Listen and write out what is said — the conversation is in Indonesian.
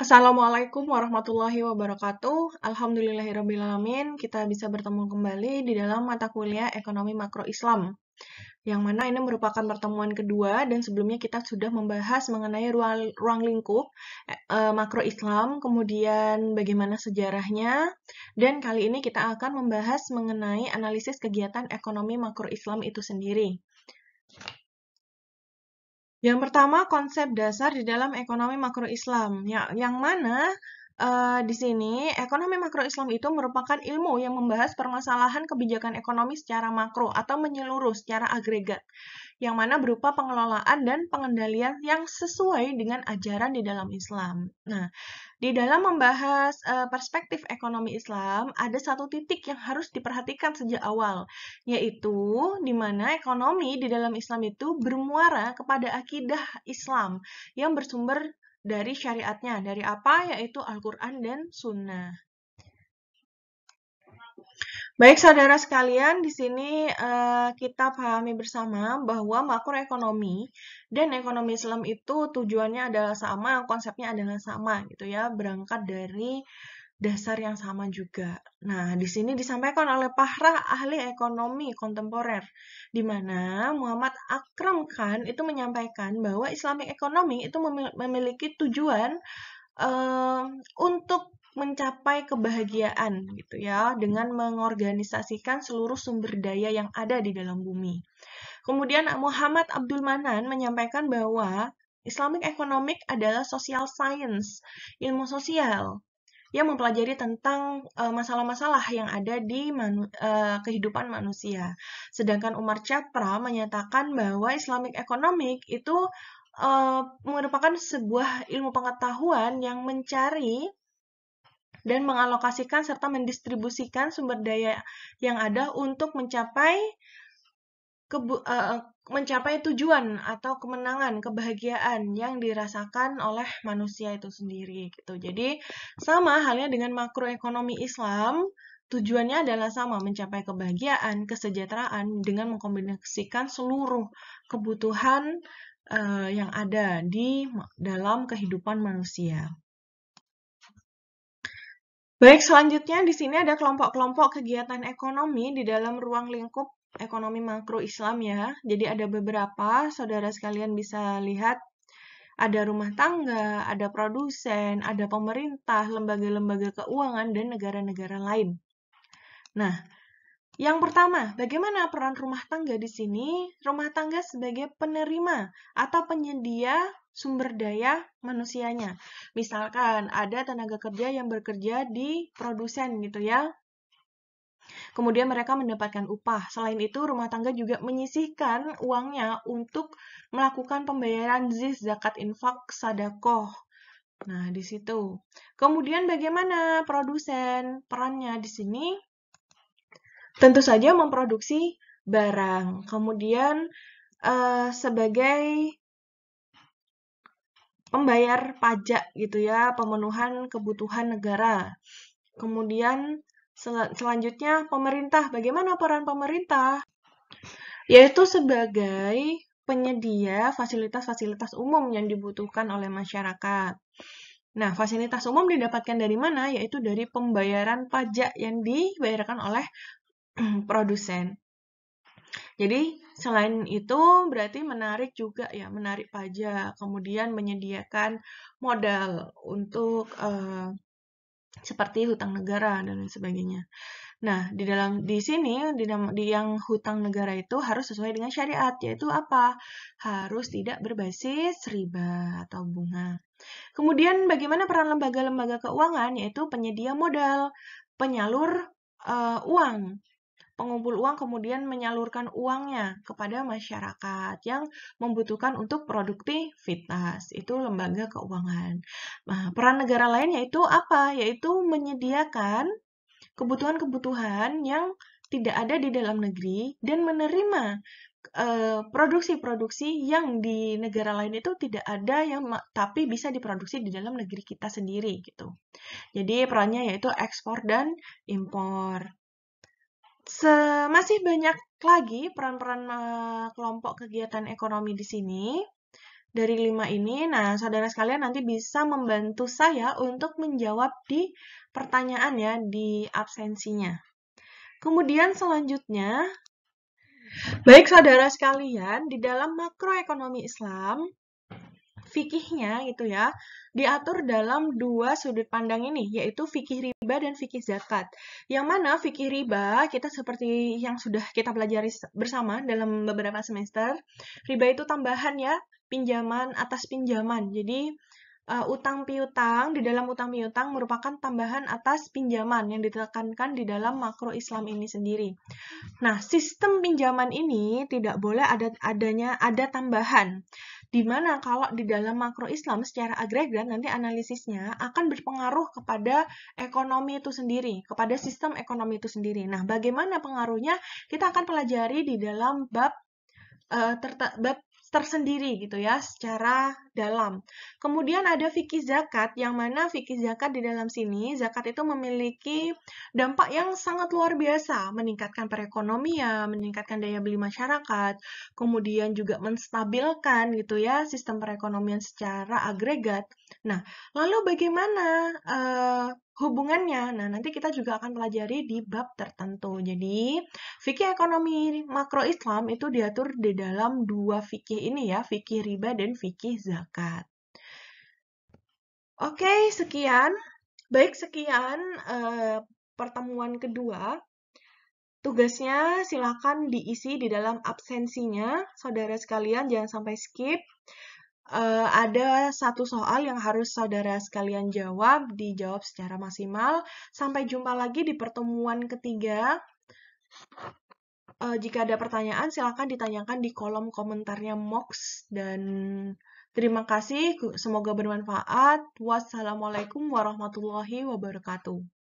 Assalamualaikum warahmatullahi wabarakatuh. Alhamdulillahirrahmanirrahim. Kita bisa bertemu kembali di dalam mata kuliah Ekonomi Makro Islam. Yang mana ini merupakan pertemuan kedua dan sebelumnya kita sudah membahas mengenai ruang, ruang lingkup e, makro Islam, kemudian bagaimana sejarahnya, dan kali ini kita akan membahas mengenai analisis kegiatan ekonomi makro Islam itu sendiri. Yang pertama, konsep dasar di dalam ekonomi makro Islam, yang, yang mana Uh, di sini, ekonomi makro Islam itu merupakan ilmu yang membahas permasalahan kebijakan ekonomi secara makro atau menyeluruh secara agregat, yang mana berupa pengelolaan dan pengendalian yang sesuai dengan ajaran di dalam Islam. Nah, di dalam membahas uh, perspektif ekonomi Islam, ada satu titik yang harus diperhatikan sejak awal, yaitu di mana ekonomi di dalam Islam itu bermuara kepada akidah Islam yang bersumber dari syariatnya, dari apa yaitu Al-Quran dan Sunnah. Baik saudara sekalian, di sini uh, kita pahami bersama bahwa makroekonomi dan ekonomi Islam itu tujuannya adalah sama, konsepnya adalah sama gitu ya, berangkat dari dasar yang sama juga. Nah, di sini disampaikan oleh Pahra ahli ekonomi kontemporer, di mana Muhammad Akram Khan itu menyampaikan bahwa Islamic ekonomi itu memiliki tujuan uh, untuk mencapai kebahagiaan gitu ya dengan mengorganisasikan seluruh sumber daya yang ada di dalam bumi. Kemudian Muhammad Abdul Manan menyampaikan bahwa Islamic Economic adalah social science, ilmu sosial yang mempelajari tentang eh, masalah-masalah uh, yang ada di manu uh, kehidupan manusia. Sedangkan Umar Chapra menyatakan bahwa Islamic Economic itu uh, merupakan sebuah ilmu pengetahuan yang mencari dan mengalokasikan serta mendistribusikan sumber daya yang ada untuk mencapai kebu uh, mencapai tujuan atau kemenangan, kebahagiaan yang dirasakan oleh manusia itu sendiri gitu. Jadi sama halnya dengan makroekonomi Islam, tujuannya adalah sama mencapai kebahagiaan, kesejahteraan dengan mengkombinasikan seluruh kebutuhan uh, yang ada di dalam kehidupan manusia. Baik, selanjutnya di sini ada kelompok-kelompok kegiatan ekonomi di dalam ruang lingkup ekonomi makro Islam ya. Jadi ada beberapa, saudara sekalian bisa lihat ada rumah tangga, ada produsen, ada pemerintah, lembaga-lembaga keuangan, dan negara-negara lain. Nah, yang pertama, bagaimana peran rumah tangga di sini? Rumah tangga sebagai penerima atau penyedia sumber daya manusianya. Misalkan ada tenaga kerja yang bekerja di produsen gitu ya. Kemudian mereka mendapatkan upah. Selain itu, rumah tangga juga menyisihkan uangnya untuk melakukan pembayaran ziz, zakat, infak, Sadakoh. Nah, di situ. Kemudian bagaimana produsen perannya di sini? Tentu saja memproduksi barang. Kemudian uh, sebagai pembayar pajak gitu ya, pemenuhan kebutuhan negara. Kemudian Sel selanjutnya, pemerintah. Bagaimana peran pemerintah? Yaitu sebagai penyedia fasilitas-fasilitas umum yang dibutuhkan oleh masyarakat. Nah, fasilitas umum didapatkan dari mana? Yaitu dari pembayaran pajak yang dibayarkan oleh produsen. Jadi, selain itu berarti menarik juga ya, menarik pajak, kemudian menyediakan modal untuk uh, seperti hutang negara dan lain sebagainya. Nah, di dalam di sini di, di yang hutang negara itu harus sesuai dengan syariat, yaitu apa? Harus tidak berbasis riba atau bunga. Kemudian bagaimana peran lembaga-lembaga keuangan yaitu penyedia modal, penyalur uh, uang, mengumpul uang kemudian menyalurkan uangnya kepada masyarakat yang membutuhkan untuk produktivitas. Itu lembaga keuangan. Nah, peran negara lain yaitu apa? Yaitu menyediakan kebutuhan-kebutuhan yang tidak ada di dalam negeri dan menerima eh, produksi-produksi yang di negara lain itu tidak ada yang tapi bisa diproduksi di dalam negeri kita sendiri gitu. Jadi perannya yaitu ekspor dan impor masih banyak lagi peran-peran uh, kelompok kegiatan ekonomi di sini. Dari lima ini, nah saudara sekalian nanti bisa membantu saya untuk menjawab di pertanyaan ya, di absensinya. Kemudian selanjutnya, baik saudara sekalian, di dalam makroekonomi Islam, fikihnya gitu ya diatur dalam dua sudut pandang ini yaitu fikih riba dan fikih zakat. Yang mana fikih riba kita seperti yang sudah kita pelajari bersama dalam beberapa semester, riba itu tambahan ya, pinjaman atas pinjaman. Jadi uh, utang piutang di dalam utang piutang merupakan tambahan atas pinjaman yang ditekankan di dalam makro Islam ini sendiri. Nah, sistem pinjaman ini tidak boleh ada adanya ada tambahan di mana kalau di dalam makro Islam secara agregat nanti analisisnya akan berpengaruh kepada ekonomi itu sendiri, kepada sistem ekonomi itu sendiri. Nah, bagaimana pengaruhnya? Kita akan pelajari di dalam bab uh, bab tersendiri gitu ya secara dalam. Kemudian ada fikih zakat yang mana fikih zakat di dalam sini zakat itu memiliki dampak yang sangat luar biasa meningkatkan perekonomian, meningkatkan daya beli masyarakat, kemudian juga menstabilkan gitu ya sistem perekonomian secara agregat. Nah, lalu bagaimana uh, hubungannya. Nah, nanti kita juga akan pelajari di bab tertentu. Jadi, fikih ekonomi makro Islam itu diatur di dalam dua fikih ini ya, fikih riba dan fikih zakat. Oke, sekian. Baik, sekian eh, pertemuan kedua. Tugasnya silakan diisi di dalam absensinya. Saudara sekalian jangan sampai skip uh, ada satu soal yang harus saudara sekalian jawab, dijawab secara maksimal. Sampai jumpa lagi di pertemuan ketiga. Uh, jika ada pertanyaan, silakan ditanyakan di kolom komentarnya Mox. Dan terima kasih, semoga bermanfaat. Wassalamualaikum warahmatullahi wabarakatuh.